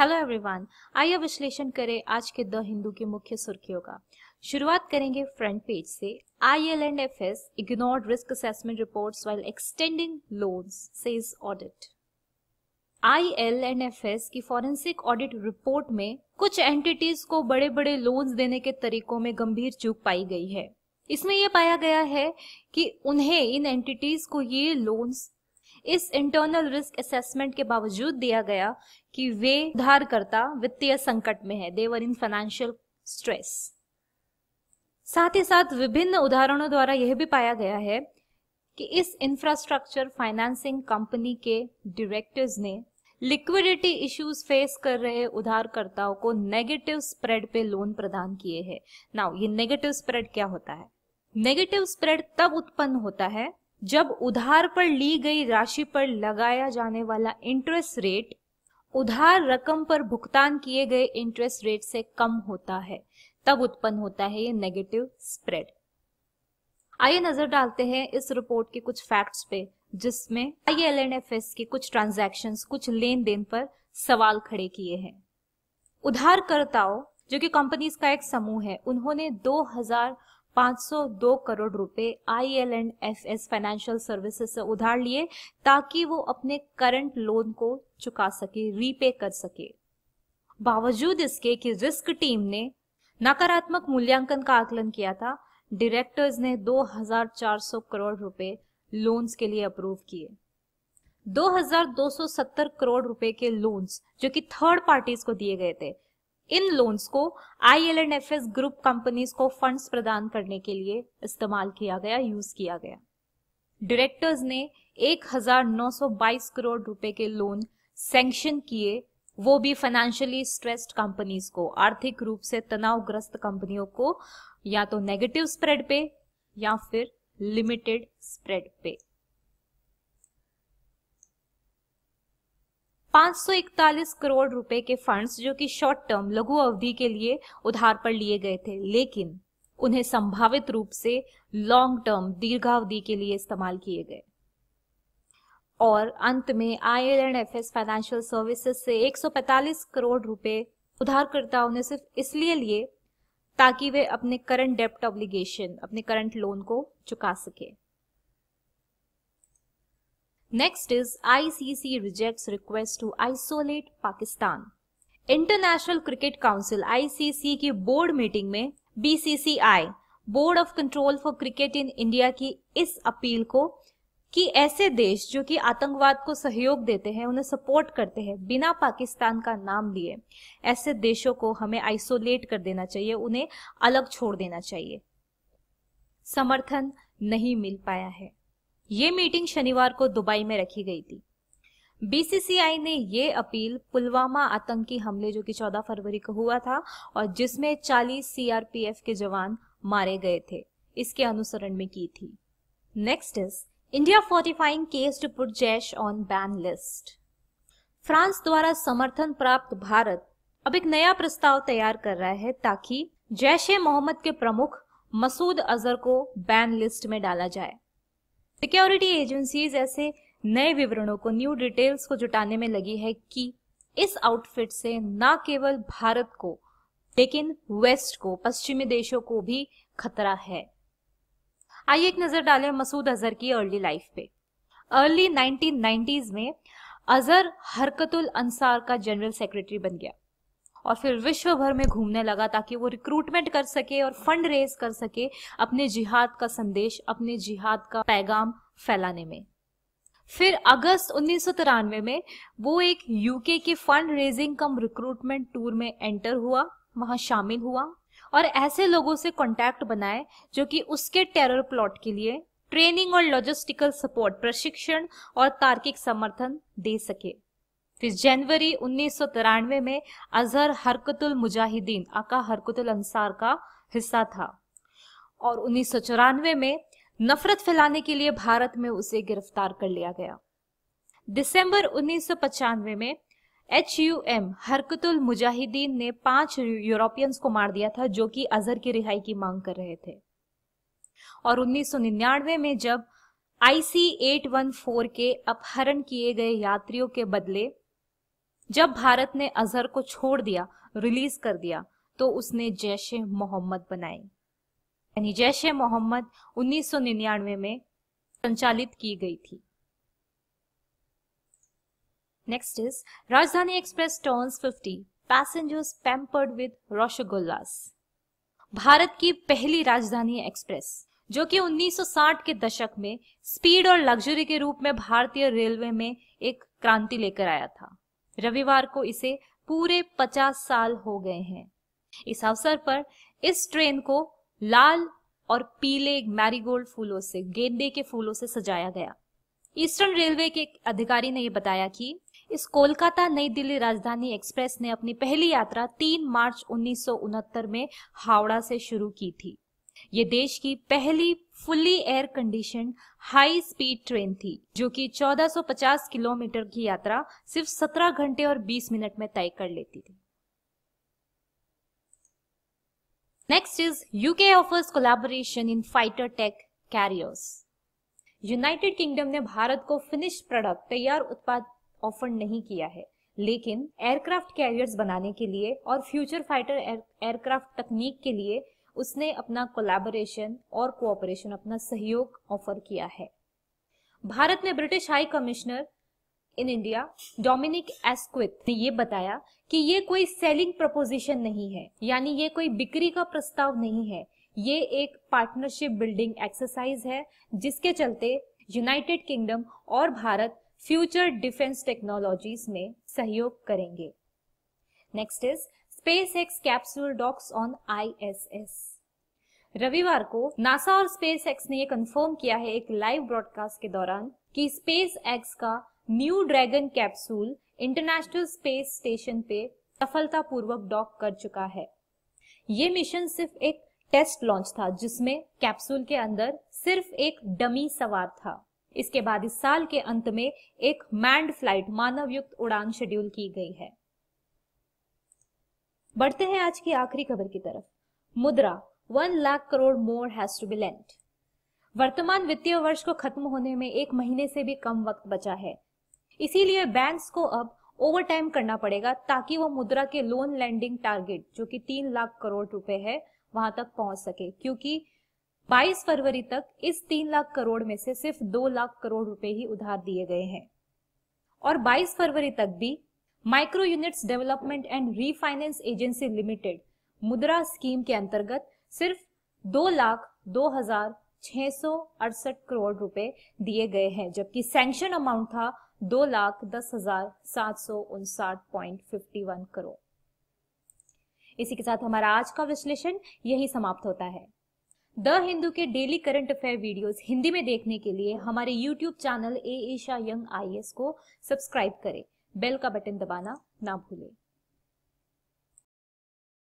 Hello everyone आइए विश्लेषण करें आज के द हिंदू के मुख्य सुर्खियों का शुरुआत करेंगे फ्रंट पेज से I L and F S ignored risk assessment report while extending loans से audit I L and F S की फॉरेंसिक ऑडिट रिपोर्ट में कुछ एंटिटीज को बड़े बड़े लोन्स देने के तरीकों में गंभीर चूक पाई गई है इसमें यह पाया गया है कि उन्हें इन एंटिटीज को ये लोन्स इस इंटरनल रिस्क असेसमेंट के बावजूद दिया गया कि वे उधारकर्ता वित्तीय संकट में है देवर इन फाइनेंशियल स्ट्रेस साथ ही साथ विभिन्न उदाहरणों द्वारा यह भी पाया गया है कि इस इंफ्रास्ट्रक्चर फाइनेंसिंग कंपनी के डायरेक्टर्स ने लिक्विडिटी इश्यूज फेस कर रहे उधारकर्ताओं को नेगेटिव स्प्रेड पे लोन प्रदान किए हैं नाउ ये नेगेटिव स्प्रेड क्या होता है नेगेटिव स्प्रेड तब उत्पन्न होता है जब उधार पर ली गई राशि पर लगाया जाने वाला इंटरेस्ट रेट उधार रकम पर भुगतान किए गए इंटरेस्ट रेट से कम होता है तब उत्पन्न होता है ये नेगेटिव स्प्रेड आइए नजर डालते हैं इस रिपोर्ट के कुछ फैक्ट्स पे जिसमें I L N F S के कुछ ट्रांजेक्शन कुछ लेन देन पर सवाल खड़े किए हैं उधारकर्ताओं जो कि कंपनीज का एक समूह है उन्होंने 2000 502 करोड़ रुपए I L and F S financial services से उधार लिए ताकि वो अपने करंट लोन को चुका सके रीपे कर सके बावजूद इसके कि रिस्क टीम ने नकारात्मक मूल्यांकन का आकलन किया था डायरेक्टर्स ने 2400 करोड़ रुपए लोन्स के लिए अप्रूव किए 2270 करोड़ रुपए के लोन्स जो कि थर्ड पार्टीज को दिए गए थे इन लोन्स को I L and F S group companies को फंड्स प्रदान करने के लिए इस्तेमाल किया गया यूज किया गया डायरेक्टर्स ने 1922 करोड़ रुपए के लोन सैंक्शन किए वो भी फाइनेंशियली स्ट्रेस्ड कंपनीज को आर्थिक रूप से तनावग्रस्त कंपनियों को या तो नेगेटिव स्प्रेड पे या फिर लिमिटेड स्प्रेड पे 541 करोड़ रुपए के फंड्स जो कि शॉर्ट टर्म लघु अवधि के लिए उधार पर लिए गए थे लेकिन उन्हें संभावित रूप से लॉन्ग टर्म दीर्घावधि के लिए इस्तेमाल किए गए और अंत में I L and F S financial services से 145 करोड़ रुपए उधारकर्ताओं ने सिर्फ इसलिए लिए ताकि वे अपने करंट डेप्ट ऑब्लिगेशन अपने करंट लोन को चुका सके Next is ICC rejects request to isolate Pakistan. International Cricket Council ICC की बोर्ड मीटिंग में BCCI Board of Control for Cricket in India की इस अपील को कि ऐसे देश जो कि आतंकवाद को सहयोग देते हैं उन्हें सपोर्ट करते हैं बिना पाकिस्तान का नाम लिए ऐसे देशों को हमें आइसोलेट कर देना चाहिए उन्हें अलग छोड़ देना चाहिए समर्थन नहीं मिल पाया है ये मीटिंग शनिवार को दुबई में रखी गई थी बीसीसीआई ने ये अपील पुलवामा आतंकी हमले जो कि 14 फरवरी को हुआ था और जिसमें 40 सीआरपीएफ के जवान मारे गए थे इसके अनुसरण में की थी next is India fortifying case to put Jaish on ban list France द्वारा समर्थन प्राप्त भारत अब एक नया प्रस्ताव तैयार कर रहा है ताकि जैश ए मोहम्मद के प्रमुख मसूद अजहर को बैन लिस्ट में डाला जाए सिक्योरिटी एजेंसीज ऐसे नए विवरणों को न्यू डिटेल्स को जुटाने में लगी है कि इस आउटफिट से न केवल भारत को लेकिन वेस्ट को पश्चिमी देशों को भी खतरा है आइए एक नजर डालें मसूद अजहर की अर्ली लाइफ पे अर्ली 1990s में अजहर हरकतुल अंसार का जनरल सेक्रेटरी बन गया और फिर विश्व भर में घूमने लगा ताकि वो रिक्रूटमेंट कर सके और फंड रेज कर सके अपने जिहाद का संदेश अपने जिहाद का पैगाम फैलाने में फिर अगस्त उन्नीस में वो एक यूके के fund raising cum recruitment tour में एंटर हुआ वहां शामिल हुआ और ऐसे लोगों से कांटेक्ट बनाए जो कि उसके टेरर प्लॉट के लिए ट्रेनिंग और लॉजिस्टिकल सपोर्ट प्रशिक्षण और तार्किक समर्थन दे सके फिर जनवरी उन्नीस में अजहर हरकतुल मुजाहिदीन आका हरकतुल अंसार का हिस्सा था और उन्नीस में नफरत फैलाने के लिए भारत में उसे गिरफ्तार कर लिया गया दिसंबर उन्नीस में H U M Harkatul Mujahideen ने पांच यूरोपियंस को मार दिया था जो कि अजहर की रिहाई की मांग कर रहे थे और 1999 में जब आईसी फोर के अपहरण किए गए यात्रियों के बदले जब भारत ने अजहर को छोड़ दिया रिलीज कर दिया तो उसने जैश मोहम्मद बनाए यानी जैश मोहम्मद 1999 में संचालित की गई थी next is Rajdhani Express turns 50 passengers pampered with rosogollas भारत की पहली राजधानी एक्सप्रेस जो कि 1960 के दशक में स्पीड और लग्जरी के रूप में भारतीय रेलवे में एक क्रांति लेकर आया था रविवार को इसे पूरे पचास साल हो गए हैं इस अवसर पर इस ट्रेन को लाल और पीले मैरीगोल्ड फूलों से गेंदे के फूलों से सजाया गया ईस्टर्न रेलवे के अधिकारी ने यह बताया कि इस कोलकाता नई दिल्ली राजधानी एक्सप्रेस ने अपनी पहली यात्रा 3 मार्च उन्नीस में हावड़ा से शुरू की थी ये देश की पहली fully air condition high speed train थी जो कि 1450 किलोमीटर की यात्रा सिर्फ 17 घंटे और 20 मिनट में तय कर लेती थी next is UK offers collaboration in fighter tech carriers United Kingdom ने भारत को फिनिश प्रोडक्ट तैयार उत्पाद ऑफर नहीं किया है लेकिन एयरक्राफ्ट कैरियर्स बनाने के लिए और फ्यूचर फाइटर एयरक्राफ्ट तकनीक के लिए उसने अपना कोलैबोरेशन और कोऑपरेशन अपना सहयोग ऑफर किया है भारत में British high commissioner in India Dominic Asquith ने ये बताया कि ये कोई सेलिंग प्रपोजिशन नहीं है यानी ये कोई बिक्री का प्रस्ताव नहीं है ये एक पार्टनरशिप बिल्डिंग एक्सरसाइज है जिसके चलते यूनाइटेड किंगडम और भारत फ्यूचर डिफेंस टेक्नोलॉजीज में सहयोग करेंगे next is SpaceX capsule docks on ISS रविवार को नासा और स्पेस एक्स ने यह कंफर्म किया है एक लाइव ब्रॉडकास्ट के दौरान कि स्पेस एक्स का new dragon capsule international space station पे सफलतापूर्वक डॉक कर चुका है ये मिशन सिर्फ एक टेस्ट लॉन्च था जिसमें कैप्सूल के अंदर सिर्फ एक डमी सवार था इसके बाद इस साल के अंत में एक मैंड फ्लाइट मानव युक्त उड़ान शेड्यूल की गई है बढ़ते हैं आज की आखिरी खबर की तरफ Mudra one lakh crore more has to be lent वर्तमान वित्तीय वर्ष को खत्म होने में एक महीने से भी कम वक्त बचा है इसीलिए बैंक्स को अब ओवरटाइम करना पड़ेगा ताकि वो मुद्रा के लोन लैंडिंग टारगेट जो कि तीन लाख करोड़ रुपए है वहां तक पहुंच सके क्योंकि 22 फरवरी तक इस तीन लाख करोड़ में से सिर्फ दो लाख करोड़ रुपए ही उधार दिए गए हैं और 22 फरवरी तक भी micro units development and refinance agency limited Mudra scheme के अंतर्गत सिर्फ दो लाख दो हजार छह सौ अड़सठ करोड़ रुपए दिए गए हैं जबकि सैंक्शन अमाउंट था दो लाख दस हजार सात सौ उनसाठ पॉइंट फिफ्टी वन करोड़ इसी के साथ हमारा आज का विश्लेषण यही समाप्त होता है द हिंदू के daily current affair videos Hindi में देखने के लिए हमारे YouTube channel A Asha young I को सब्सक्राइब करें बेल का बटन दबाना ना भूलें